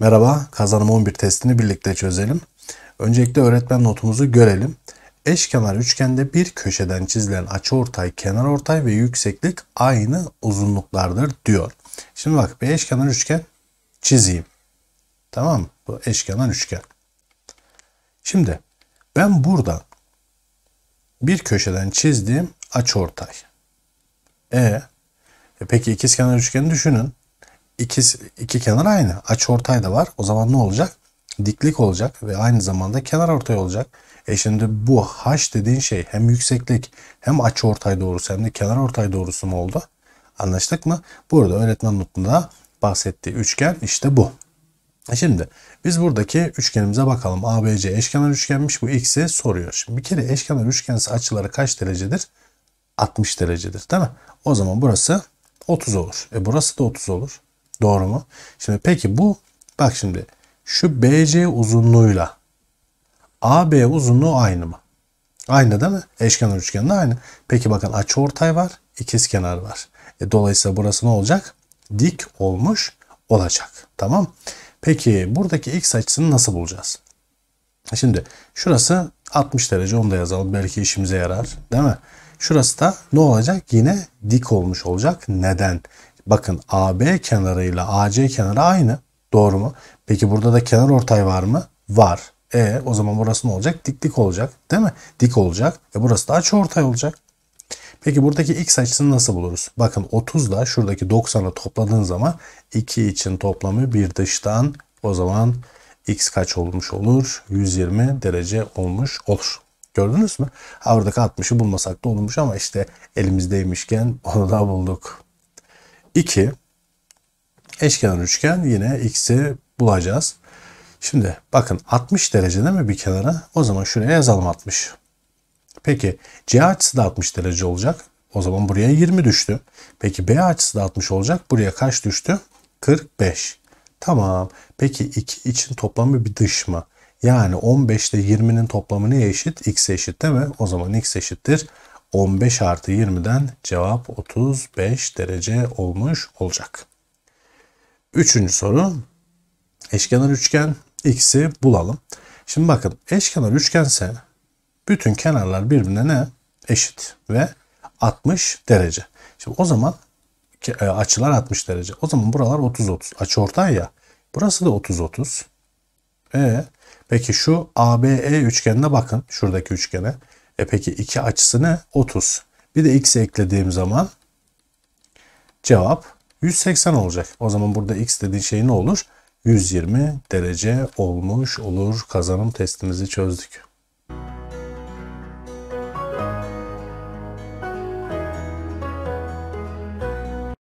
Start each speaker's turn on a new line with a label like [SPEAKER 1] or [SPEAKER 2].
[SPEAKER 1] Merhaba, kazanım 11 testini birlikte çözelim. Öncelikle öğretmen notumuzu görelim. Eşkenar üçgende bir köşeden çizilen açıortay, kenarortay ve yükseklik aynı uzunluklardır diyor. Şimdi bak bir eşkenar üçgen çizeyim. Tamam mı? Bu eşkenar üçgen. Şimdi ben burada bir köşeden çizdiğim açıortay. E, e peki ikizkenar üçgeni düşünün. İkisi, iki kenar aynı. Aç ortay da var. O zaman ne olacak? Diklik olacak ve aynı zamanda kenar ortay olacak. E şimdi bu h dediğin şey hem yükseklik hem aç ortay doğrusu hem de kenar ortay doğrusu mu oldu? Anlaştık mı? Burada öğretmen notunda bahsettiği üçgen işte bu. E şimdi biz buradaki üçgenimize bakalım. ABC eşkenar üçgenmiş. Bu x'i soruyor. Şimdi bir kere eşkenar üçgense açıları kaç derecedir? 60 derecedir değil mi? O zaman burası 30 olur. E burası da 30 olur. Doğru mu? Şimdi peki bu bak şimdi şu BC uzunluğuyla AB uzunluğu aynı mı? Aynı değil mi? Eşkenar üçgenle aynı. Peki bakın açı ortay var, ikiz kenar var. E, dolayısıyla burası ne olacak? Dik olmuş olacak. Tamam. Peki buradaki x açısını nasıl bulacağız? E, şimdi şurası 60 derece onu da yazalım. Belki işimize yarar. Değil mi? Şurası da ne olacak? Yine dik olmuş olacak. Neden? Bakın AB kenarıyla AC kenarı aynı. Doğru mu? Peki burada da kenar ortay var mı? Var. E o zaman burası ne olacak? Dik dik olacak. Değil mi? Dik olacak. E burası da açı ortay olacak. Peki buradaki x açısını nasıl buluruz? Bakın 30 ile şuradaki 90'ı topladığın zaman 2 için toplamı bir dıştan o zaman x kaç olmuş olur? 120 derece olmuş olur. Gördünüz mü? Ha 60'ı bulmasak da olmuş ama işte elimizdeymişken onu da bulduk. 2. Eşkenar üçgen yine x'i bulacağız. Şimdi bakın 60 derece değil mi bir kenara? O zaman şuraya yazalım 60. Peki C açısı da 60 derece olacak. O zaman buraya 20 düştü. Peki B açısı da 60 olacak. Buraya kaç düştü? 45. Tamam. Peki 2 için toplamı bir dış mı? Yani 15 ile 20'nin toplamı neye eşit? X'e eşit değil mi? O zaman X eşittir 15 artı 20'den cevap 35 derece olmuş olacak. Üçüncü soru. Eşkenar üçgen x'i bulalım. Şimdi bakın eşkenar üçgense bütün kenarlar birbirine ne? Eşit ve 60 derece. Şimdi o zaman e, açılar 60 derece. O zaman buralar 30-30. Açı ortay ya. Burası da 30-30. E peki şu ABE üçgenine bakın. Şuradaki üçgene. E peki 2 açısı ne? 30. Bir de x eklediğim zaman cevap 180 olacak. O zaman burada x dediğin şey ne olur? 120 derece olmuş olur. Kazanım testimizi çözdük.